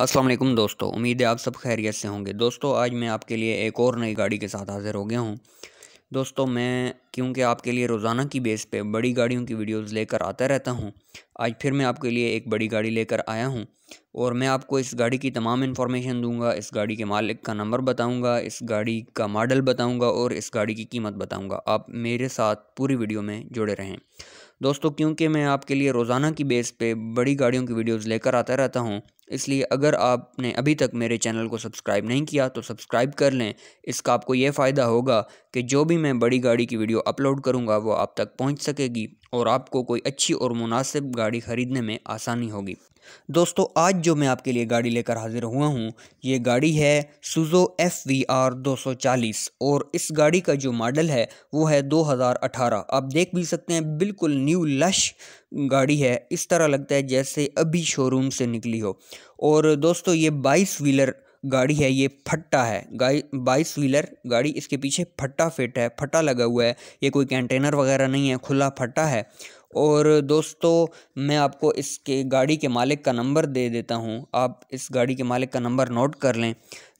अस्सलाम वालेकुम दोस्तों उम्मीद है आप सब खैरियत से होंगे दोस्तों आज मैं आपके लिए एक और नई गाड़ी के साथ हाज़िर हो गया हूँ दोस्तों मैं क्योंकि आपके लिए रोज़ाना की बेस पे बड़ी गाड़ियों की वीडियोस लेकर आता रहता हूँ आज फिर मैं आपके लिए एक बड़ी गाड़ी लेकर आया हूँ और मैं आपको इस गाड़ी की तमाम इन्फॉर्मेशन दूंगा इस गाड़ी के मालिक का नंबर बताऊँगा इस गाड़ी का मॉडल बताऊँगा और इस गाड़ी की कीमत बताऊँगा आप मेरे साथ पूरी वीडियो में जुड़े रहें दोस्तों क्योंकि मैं आपके लिए रोज़ाना की बेस पे बड़ी गाड़ियों की वीडियोस लेकर आता रहता हूँ इसलिए अगर आपने अभी तक मेरे चैनल को सब्सक्राइब नहीं किया तो सब्सक्राइब कर लें इसका आपको ये फ़ायदा होगा कि जो भी मैं बड़ी गाड़ी की वीडियो अपलोड करूँगा वो आप तक पहुँच सकेगी और आपको कोई अच्छी और मुनासिब गाड़ी ख़रीदने में आसानी होगी दोस्तों आज जो मैं आपके लिए गाड़ी लेकर हाज़िर हुआ हूँ ये गाड़ी है सुजो एफ वी आर दो और इस गाड़ी का जो मॉडल है वो है 2018 आप देख भी सकते हैं बिल्कुल न्यू लश गाड़ी है इस तरह लगता है जैसे अभी शोरूम से निकली हो और दोस्तों ये बाईस व्हीलर गाड़ी है ये फट्टा है गाड़ी बाईस व्हीलर गाड़ी इसके पीछे फट्टा फिट है फट्टा लगा हुआ है ये कोई कंटेनर वगैरह नहीं है खुला फट्टा है और दोस्तों मैं आपको इसके गाड़ी के मालिक का नंबर दे देता हूँ आप इस गाड़ी के मालिक का नंबर नोट कर लें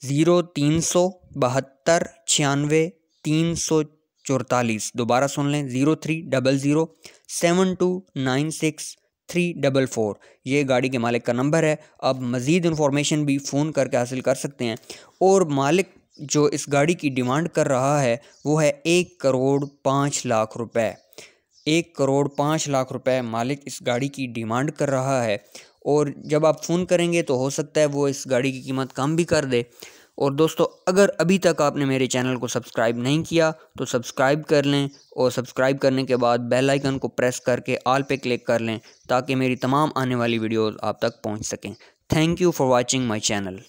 ज़ीरो तीन सौ बहत्तर छियानवे तीन सौ चौतालीस दोबारा सुन लें zero three double zero seven two nine six three double four ये गाड़ी के मालिक का नंबर है आप मज़ीद इन्फॉर्मेशन भी फ़ोन करके हासिल कर सकते हैं और मालिक जो इस गाड़ी की डिमांड कर रहा है वो है एक करोड़ पाँच लाख रुपए एक करोड़ पाँच लाख रुपए मालिक इस गाड़ी की डिमांड कर रहा है और जब आप फ़ोन करेंगे तो हो सकता है वो इस गाड़ी की कीमत कम भी कर दे और दोस्तों अगर अभी तक आपने मेरे चैनल को सब्सक्राइब नहीं किया तो सब्सक्राइब कर लें और सब्सक्राइब करने के बाद बेल आइकन को प्रेस करके आल पे क्लिक कर लें ताकि मेरी तमाम आने वाली वीडियोस आप तक पहुंच सकें thank you for watching my channel